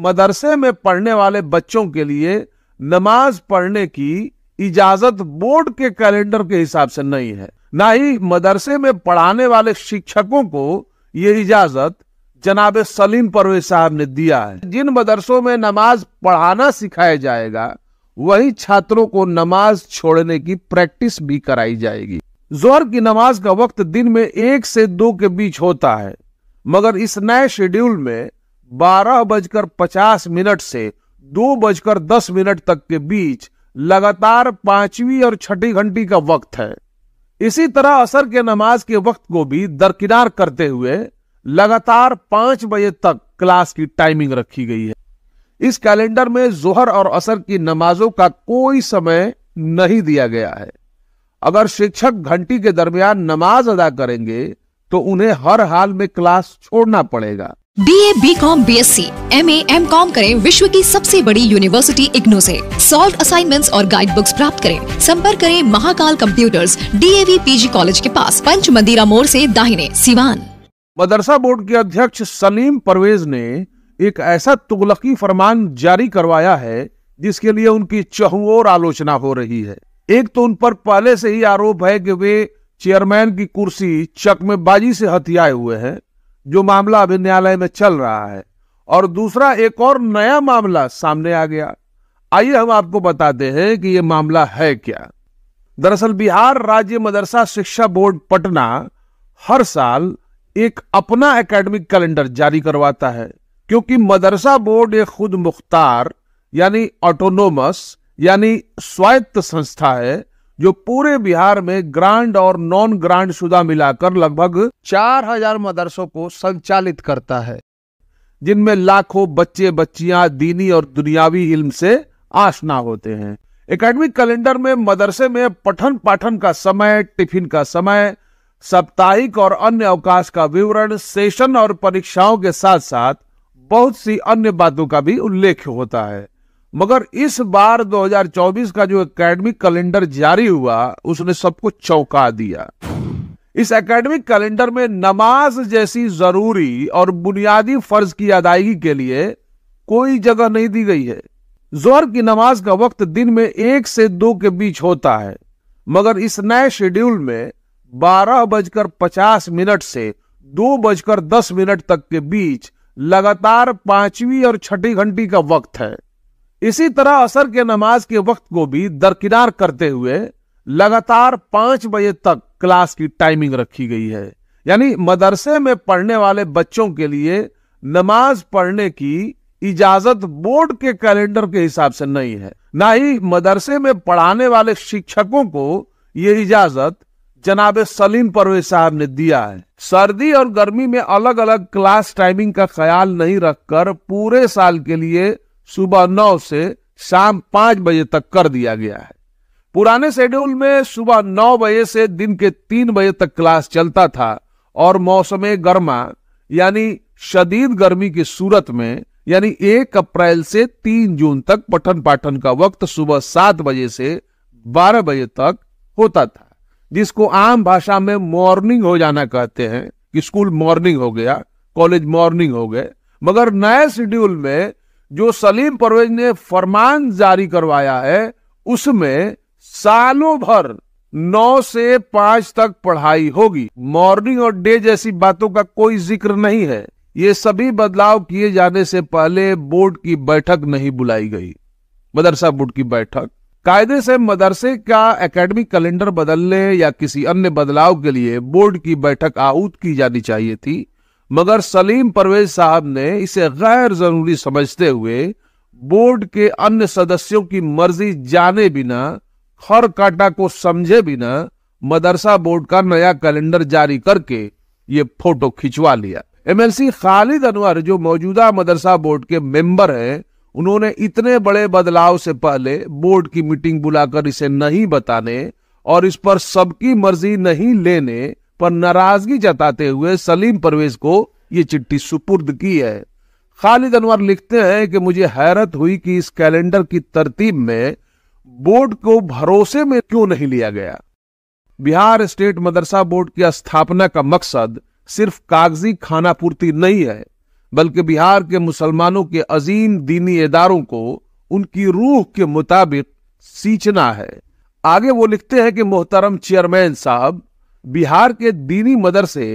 मदरसे में पढ़ने वाले बच्चों के लिए नमाज पढ़ने की इजाजत बोर्ड के कैलेंडर के हिसाब से नहीं है ना ही मदरसे में पढ़ाने वाले शिक्षकों को ये इजाजत जनाब सलीम परवेज साहब ने दिया है जिन मदरसों में नमाज पढ़ाना सिखाया जाएगा वही छात्रों को नमाज छोड़ने की प्रैक्टिस भी कराई जाएगी जोहर की नमाज का वक्त दिन में एक से दो के बीच होता है मगर इस नए शेड्यूल में बारह बजकर पचास मिनट से दो बजकर दस मिनट तक के बीच लगातार पांचवी और छठी घंटी का वक्त है इसी तरह असर के नमाज के वक्त को भी दरकिनार करते हुए लगातार पांच बजे तक क्लास की टाइमिंग रखी गई है इस कैलेंडर में जोहर और असर की नमाजों का कोई समय नहीं दिया गया है अगर शिक्षक घंटी के दरमियान नमाज अदा करेंगे तो उन्हें हर हाल में क्लास छोड़ना पड़ेगा B A B com B S C M A M com करें विश्व की सबसे बड़ी यूनिवर्सिटी इग्नो से सॉल्व असाइनमेंट्स और गाइड बुक्स प्राप्त करें संपर्क करें Mahakal computers P G college के पास पंच मंदिरा मोड़ से दाहिने सिवान मदरसा बोर्ड के अध्यक्ष सलीम परवेज ने एक ऐसा तुगलकी फरमान जारी करवाया है जिसके लिए उनकी चहुओर आलोचना हो रही है एक तो उन पर पहले से ही आरोप है कि वे चेयरमैन की कुर्सी चकमेबाजी से हथियाए हुए हैं जो मामला अभी न्यायालय में चल रहा है और दूसरा एक और नया मामला सामने आ गया आइए हम आपको बताते हैं कि यह मामला है क्या दरअसल बिहार राज्य मदरसा शिक्षा बोर्ड पटना हर साल एक अपना एकेडमिक कैलेंडर जारी करवाता है क्योंकि मदरसा बोर्ड एक खुद मुख्तार यानी ऑटोनोमस यानी स्वायत्त संस्था है जो पूरे बिहार में ग्रांड और नॉन ग्रांड शुदा मिलाकर लगभग 4000 मदरसों को संचालित करता है जिनमें लाखों बच्चे बच्चियां दीनी और दुनियावी इल्म से आशना होते हैं एकेडमिक कैलेंडर में मदरसे में पठन पाठन का समय टिफिन का समय साप्ताहिक और अन्य अवकाश का विवरण सेशन और परीक्षाओं के साथ साथ बहुत सी अन्य बातों का भी उल्लेख होता है मगर इस बार 2024 का जो एकेडमिक कैलेंडर जारी हुआ उसने सबको चौंका दिया इस एकेडमिक कैलेंडर में नमाज जैसी जरूरी और बुनियादी फर्ज की अदायगी के लिए कोई जगह नहीं दी गई है जोर की नमाज का वक्त दिन में एक से दो के बीच होता है मगर इस नए शेड्यूल में बारह बजकर पचास मिनट से दो बजकर दस मिनट तक के बीच लगातार पांचवी और छठी घंटी का वक्त है इसी तरह असर के नमाज के वक्त को भी दरकिनार करते हुए लगातार पांच बजे तक क्लास की टाइमिंग रखी गई है यानी मदरसे में पढ़ने वाले बच्चों के लिए नमाज पढ़ने की इजाजत बोर्ड के कैलेंडर के हिसाब से नहीं है ना ही मदरसे में पढ़ाने वाले शिक्षकों को यह इजाजत जनाब सलीम परवेज साहब ने दिया है सर्दी और गर्मी में अलग अलग क्लास टाइमिंग का ख्याल नहीं रखकर पूरे साल के लिए सुबह नौ से शाम पांच बजे तक कर दिया गया है पुराने शेड्यूल में सुबह नौ बजे से दिन के तीन बजे तक क्लास चलता था और मौसम गर्मा यानी शदीद गर्मी की सूरत में यानी एक अप्रैल से तीन जून तक पठन पाठन का वक्त सुबह सात बजे से बारह बजे तक होता था जिसको आम भाषा में मॉर्निंग हो जाना कहते हैं कि स्कूल मॉर्निंग हो गया कॉलेज मॉर्निंग हो गए मगर नए शेड्यूल में जो सलीम परवेज ने फरमान जारी करवाया है उसमें सालों भर नौ से पांच तक पढ़ाई होगी मॉर्निंग और डे जैसी बातों का कोई जिक्र नहीं है ये सभी बदलाव किए जाने से पहले बोर्ड की बैठक नहीं बुलाई गई मदरसा बोर्ड की बैठक कायदे से मदरसे का एकेडमिक कैलेंडर बदलने या किसी अन्य बदलाव के लिए बोर्ड की बैठक आऊत की जानी चाहिए थी मगर सलीम परवेज साहब ने इसे गैर जरूरी समझते हुए बोर्ड के अन्य सदस्यों की मर्जी जाने बिना खर काटा को समझे बिना मदरसा बोर्ड का नया कैलेंडर जारी करके ये फोटो खिंचवा लिया एमएलसी खालिद अनवर जो मौजूदा मदरसा बोर्ड के मेंबर हैं उन्होंने इतने बड़े बदलाव से पहले बोर्ड की मीटिंग बुलाकर इसे नहीं बताने और इस पर सबकी मर्जी नहीं लेने पर नाराजगी जताते हुए सलीम परवेज को ये चिट्ठी सुपुर्द की है खालिद अनवर लिखते हैं कि मुझे हैरत हुई कि इस कैलेंडर की तरतीब में बोर्ड को भरोसे में क्यों नहीं लिया गया बिहार स्टेट मदरसा बोर्ड की स्थापना का मकसद सिर्फ कागजी खाना पूर्ति नहीं है बल्कि बिहार के मुसलमानों के अजीम दीनी इदारों को उनकी रूह के मुताबिक सींचना है आगे वो लिखते हैं कि मोहतरम चेयरमैन साहब बिहार के दीनी मदरसे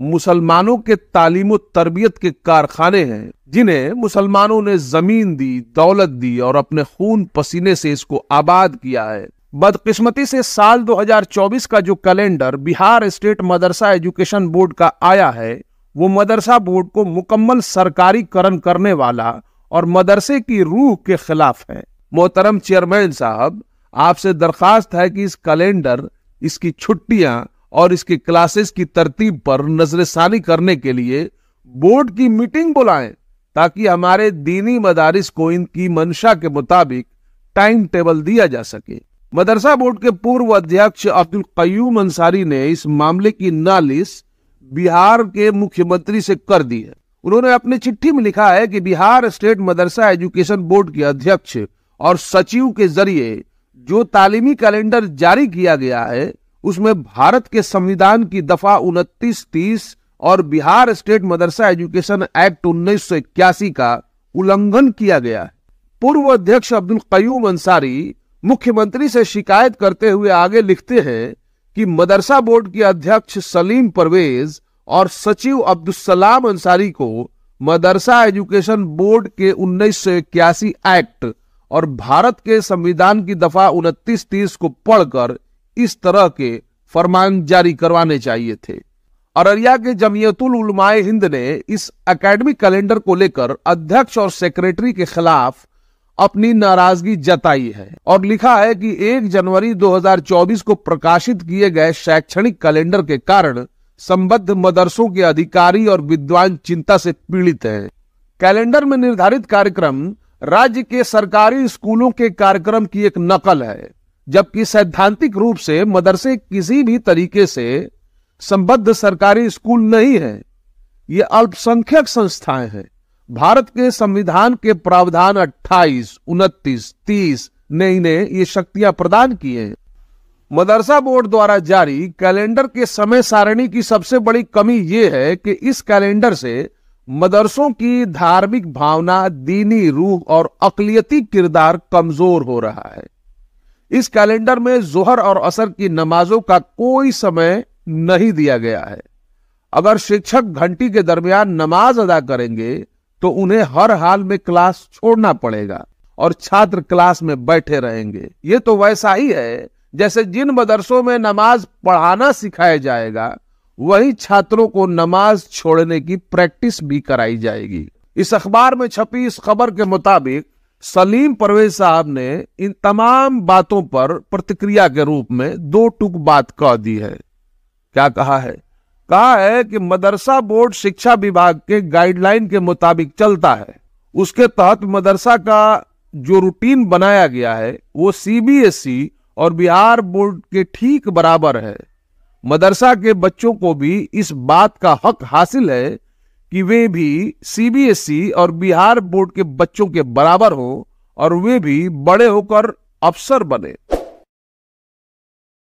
मुसलमानों के तालीम तरबियत के कारखाने हैं जिन्हें मुसलमानों ने जमीन दी दौलत दी और अपने खून पसीने से इसको आबाद किया है बदकिस्मती से साल 2024 का जो calendar Bihar state Madrasa education board का आया है वो मदरसा बोर्ड को मुकम्मल सरकारीकरण करने वाला और मदरसे की रूह के खिलाफ है मोहतरम चेयरमैन साहब आपसे दरखास्त है कि इस कैलेंडर इसकी छुट्टियां और इसकी क्लासेस की तरतीब पर नजरसानी करने के लिए बोर्ड की मीटिंग बुलाएं ताकि हमारे दीनी मदारिस को इनकी मंशा के मुताबिक टाइम टेबल दिया जा सके मदरसा बोर्ड के पूर्व अध्यक्ष अब्दुल कयूम अंसारी ने इस मामले की नालिस बिहार के मुख्यमंत्री से कर दी है उन्होंने अपनी चिट्ठी में लिखा है कि Bihar state Madrasa education board के अध्यक्ष और सचिव के जरिए जो तालीमी कैलेंडर जारी किया गया है उसमें भारत के संविधान की दफा उनतीस तीस और Bihar state Madrasa education act उन्नीस का उल्लंघन किया गया है पूर्व अध्यक्ष अब्दुल कयूम अंसारी मुख्यमंत्री से शिकायत करते हुए आगे लिखते हैं कि मदरसा बोर्ड के अध्यक्ष सलीम परवेज और सचिव अब्दुल सलाम अंसारी को मदरसा एजुकेशन बोर्ड के उन्नीस एक्ट और भारत के संविधान की दफा उनतीस तीस को पढ़कर इस तरह के फरमान जारी करवाने चाहिए थे अररिया के जमीयतुल उलमाए हिंद ने इस एकेडमिक कैलेंडर को लेकर अध्यक्ष और सेक्रेटरी के खिलाफ अपनी नाराजगी जताई है और लिखा है कि 1 जनवरी 2024 को प्रकाशित किए गए शैक्षणिक कैलेंडर के कारण संबद्ध मदरसों के अधिकारी और विद्वान चिंता से पीड़ित हैं कैलेंडर में निर्धारित कार्यक्रम राज्य के सरकारी स्कूलों के कार्यक्रम की एक नकल है जबकि सैद्धांतिक रूप से मदरसे किसी भी तरीके से संबद्ध सरकारी स्कूल नहीं है ये अल्पसंख्यक संस्थाएं हैं भारत के संविधान के प्रावधान 28, 29, 30 ने इन्हें ये शक्तियां प्रदान की हैं मदरसा बोर्ड द्वारा जारी कैलेंडर के समय सारणी की सबसे बड़ी कमी ये है कि इस कैलेंडर से मदरसों की धार्मिक भावना दीनी रूह और अकलियती किरदार कमजोर हो रहा है इस कैलेंडर में जोहर और असर की नमाजों का कोई समय नहीं दिया गया है अगर शिक्षक घंटी के दरमियान नमाज अदा करेंगे तो उन्हें हर हाल में क्लास छोड़ना पड़ेगा और छात्र क्लास में बैठे रहेंगे ये तो वैसा ही है जैसे जिन मदरसों में नमाज पढ़ाना सिखाया जाएगा वही छात्रों को नमाज छोड़ने की प्रैक्टिस भी कराई जाएगी इस अखबार में छपी इस खबर के मुताबिक सलीम परवेज साहब ने इन तमाम बातों पर प्रतिक्रिया के रूप में दो टुक बात कह दी है क्या कहा है कहा है कि मदरसा बोर्ड शिक्षा विभाग के गाइडलाइन के मुताबिक चलता है उसके तहत मदरसा का जो रूटीन बनाया गया है वो सीबीएसई e और बिहार बोर्ड के ठीक बराबर है मदरसा के बच्चों को भी इस बात का हक हासिल है कि वे भी सीबीएसई e और बिहार बोर्ड के बच्चों के बराबर हो और वे भी बड़े होकर अफसर बने